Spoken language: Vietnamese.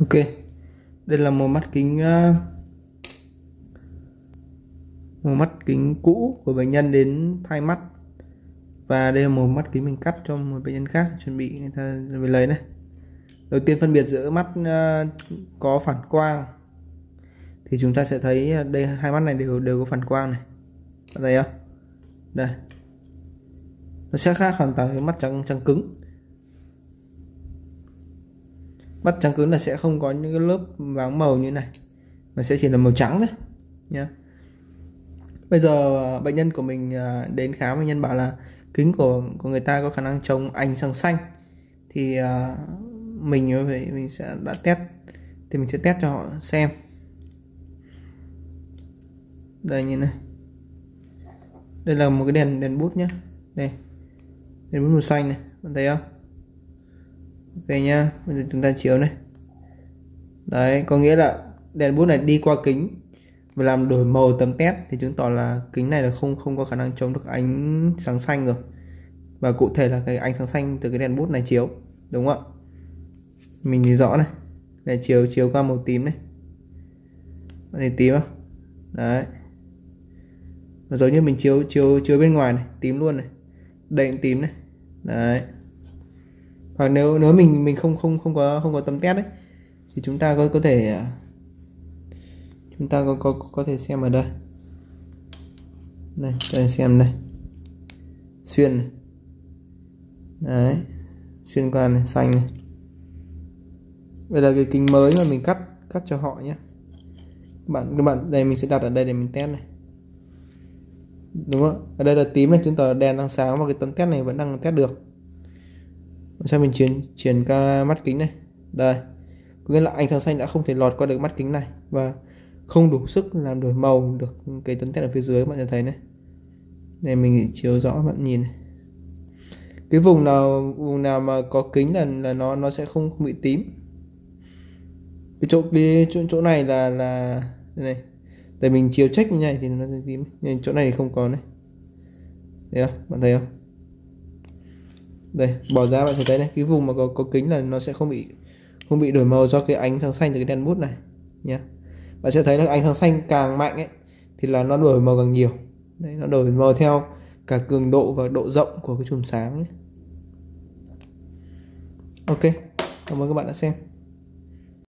Ok Đây là một mắt kính ờ, Một mắt kính cũ của bệnh nhân đến thay mắt Và đây là một mắt kính mình cắt cho một bệnh nhân khác Chuẩn bị người ta về lấy này Đầu tiên phân biệt giữa mắt ờ, có phản quang Thì chúng ta sẽ thấy đây hai mắt này đều đều có phản quang này thấy không? Đây Nó sẽ khác hoàn toàn với mắt trắng trắng cứng bắt trắng cứng là sẽ không có những cái lớp váng màu như này mà sẽ chỉ là màu trắng đấy nhá bây giờ à, bệnh nhân của mình à, đến khám bệnh nhân bảo là kính của của người ta có khả năng chống ánh sáng xanh thì uh, mình phải mình sẽ đã test thì mình sẽ test cho họ xem đây nhìn này đây là một cái đèn đèn bút nhá đây đèn bút màu xanh này bạn thấy không ok nhá bây giờ chúng ta chiếu này đấy có nghĩa là đèn bút này đi qua kính và làm đổi màu tấm tét thì chứng tỏ là kính này là không không có khả năng chống được ánh sáng xanh rồi và cụ thể là cái ánh sáng xanh từ cái đèn bút này chiếu đúng không ạ mình nhìn rõ này để chiếu chiếu qua màu tím này bạn thấy tím không đấy và giống như mình chiếu chiếu chiếu bên ngoài này tím luôn này đệm tím này đấy hoặc nếu nếu mình mình không không không có không có tấm test đấy thì chúng ta có có thể à, chúng ta có có có thể xem ở đây đây cho anh xem đây xuyên này. đấy xuyên qua này xanh này đây là cái kính mới mà mình cắt cắt cho họ nhé bạn các bạn đây mình sẽ đặt ở đây để mình test này đúng không ở đây là tím này chứng tỏ là đèn đang sáng và cái tấm test này vẫn đang test được sao mình chuyển chuyển qua mắt kính này đây có nghĩa là ánh sáng xanh đã không thể lọt qua được mắt kính này và không đủ sức làm đổi màu được cái tấm test ở phía dưới các bạn thấy này này mình chiếu rõ các bạn nhìn này. cái vùng nào vùng nào mà có kính là là nó nó sẽ không, không bị tím cái chỗ cái chỗ, chỗ này là là này để mình chiếu check như này thì nó sẽ tím nhưng chỗ này thì không có này thấy không bạn thấy không đây bỏ ra bạn sẽ thấy này cái vùng mà có có kính là nó sẽ không bị không bị đổi màu do cái ánh sáng xanh từ cái đèn bút này nhé bạn sẽ thấy là ánh sáng xanh càng mạnh ấy thì là nó đổi màu càng nhiều đấy nó đổi màu theo cả cường độ và độ rộng của cái chùm sáng ấy. ok cảm ơn các bạn đã xem